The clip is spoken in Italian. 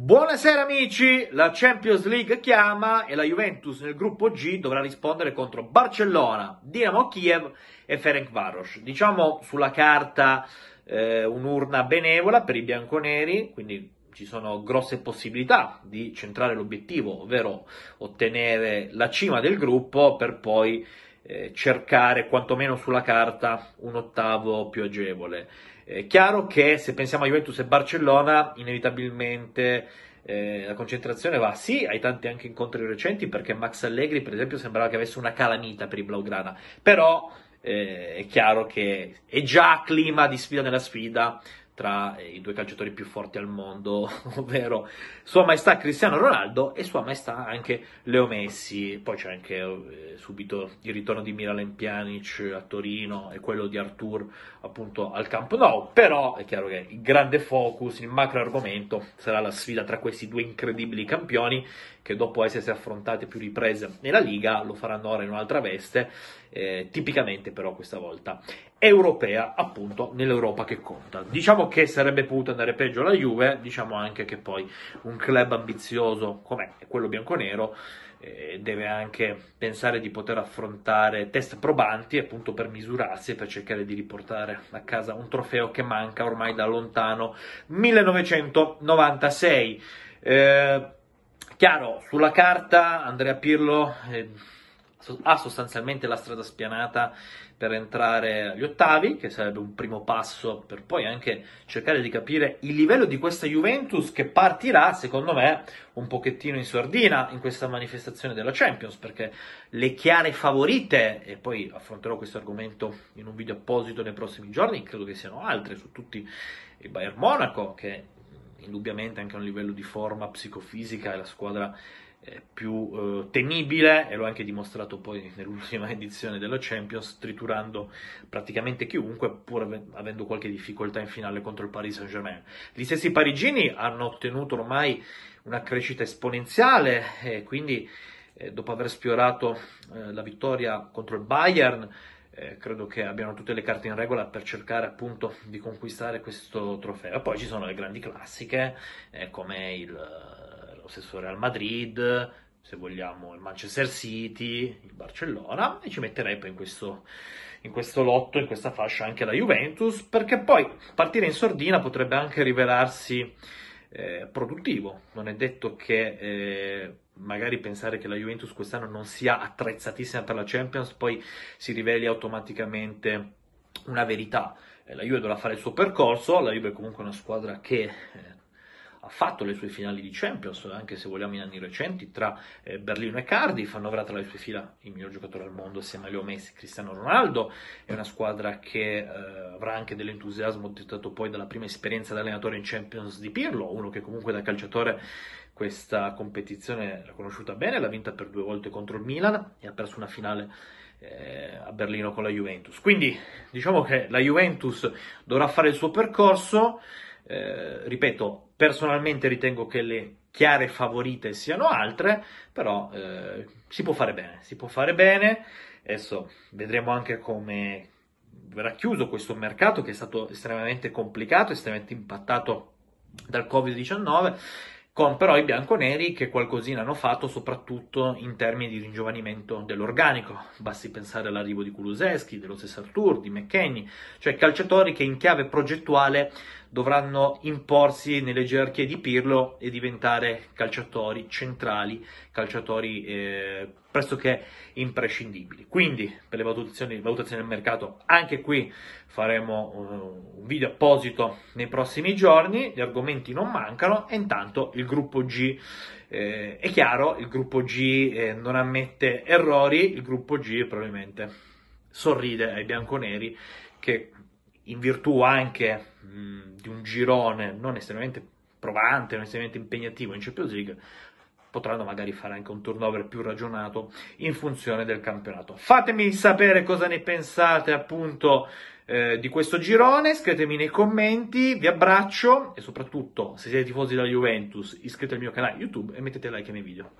Buonasera amici, la Champions League chiama e la Juventus nel gruppo G dovrà rispondere contro Barcellona, Dinamo Kiev e Ferencvaros. Diciamo sulla carta eh, un'urna benevola per i bianconeri, quindi ci sono grosse possibilità di centrare l'obiettivo, ovvero ottenere la cima del gruppo per poi eh, cercare quantomeno sulla carta un ottavo più agevole. È chiaro che se pensiamo a Juventus e Barcellona, inevitabilmente eh, la concentrazione va sì ai tanti anche incontri recenti, perché Max Allegri, per esempio, sembrava che avesse una calamita per i Blaugrana, però eh, è chiaro che è già clima di sfida nella sfida tra eh, i due calciatori più forti al mondo, ovvero Sua Maestà Cristiano Ronaldo e Sua Maestà anche Leo Messi. Poi c'è anche eh, subito il ritorno di Miralem Pjanic a Torino e quello di Artur appunto al Camp Nou, però è chiaro che il grande focus, il macro argomento sarà la sfida tra questi due incredibili campioni che dopo essersi affrontati più riprese nella Liga lo faranno ora in un'altra veste, eh, tipicamente però questa volta europea, appunto nell'Europa che conta. Diciamo che sarebbe potuto andare peggio la Juve, diciamo anche che poi un club ambizioso come quello bianconero eh, deve anche pensare di poter affrontare test probanti appunto per misurarsi e per cercare di riportare a casa un trofeo che manca ormai da lontano 1996. Eh, chiaro, sulla carta Andrea Pirlo eh, ha sostanzialmente la strada spianata per entrare agli ottavi, che sarebbe un primo passo per poi anche cercare di capire il livello di questa Juventus che partirà, secondo me, un pochettino in sordina in questa manifestazione della Champions, perché le chiare favorite, e poi affronterò questo argomento in un video apposito nei prossimi giorni, credo che siano altre su tutti il Bayern Monaco, che mm, indubbiamente anche a un livello di forma psicofisica è la squadra eh, più eh, temibile e l'ho anche dimostrato poi nell'ultima edizione della Champions triturando praticamente chiunque pur ave- avendo qualche difficoltà in finale contro il Paris Saint Germain gli stessi parigini hanno ottenuto ormai una crescita esponenziale e quindi eh, dopo aver spiorato eh, la vittoria contro il Bayern eh, credo che abbiano tutte le carte in regola per cercare appunto di conquistare questo trofeo poi ci sono le grandi classiche eh, come il possessore al Madrid, se vogliamo il Manchester City, il Barcellona e ci metterei poi in questo, in questo lotto, in questa fascia anche la Juventus, perché poi partire in sordina potrebbe anche rivelarsi eh, produttivo. Non è detto che eh, magari pensare che la Juventus quest'anno non sia attrezzatissima per la Champions poi si riveli automaticamente una verità. Eh, la Juve dovrà fare il suo percorso, la Juve è comunque una squadra che eh, ha fatto le sue finali di Champions, anche se vogliamo in anni recenti, tra eh, Berlino e Cardiff, annoverà tra le sue fila il miglior giocatore al mondo assieme a Leo Messi, Cristiano Ronaldo, è una squadra che eh, avrà anche dell'entusiasmo dettato poi dalla prima esperienza da allenatore in Champions di Pirlo, uno che comunque da calciatore questa competizione l'ha conosciuta bene, l'ha vinta per due volte contro il Milan e ha perso una finale eh, a Berlino con la Juventus. Quindi diciamo che la Juventus dovrà fare il suo percorso, eh, ripeto, personalmente ritengo che le chiare favorite siano altre, però eh, si può fare bene, si può fare bene. Adesso vedremo anche come verrà chiuso questo mercato che è stato estremamente complicato, estremamente impattato dal Covid-19 con però i bianconeri che qualcosina hanno fatto soprattutto in termini di ringiovanimento dell'organico, basti pensare all'arrivo di Kuluseschi, dello stesso Artur, di McKenny, cioè calciatori che in chiave progettuale dovranno imporsi nelle gerarchie di Pirlo e diventare calciatori centrali, calciatori eh, pressoché imprescindibili. Quindi per le valutazioni, valutazioni, del mercato anche qui faremo un, eh, un video apposito nei prossimi giorni, gli argomenti non mancano e intanto il gruppo G. Eh, è chiaro, il gruppo G eh, non ammette errori, il gruppo G probabilmente sorride ai bianconeri che in virtù anche mh, di un girone non estremamente provante, non estremamente impegnativo in Champions League, potranno magari fare anche un turnover più ragionato in funzione del campionato. Fatemi sapere cosa ne pensate appunto eh, di questo girone, scrivetemi nei commenti, vi abbraccio e soprattutto se siete tifosi della Juventus iscrivetevi al mio canale YouTube e mettete like ai miei video.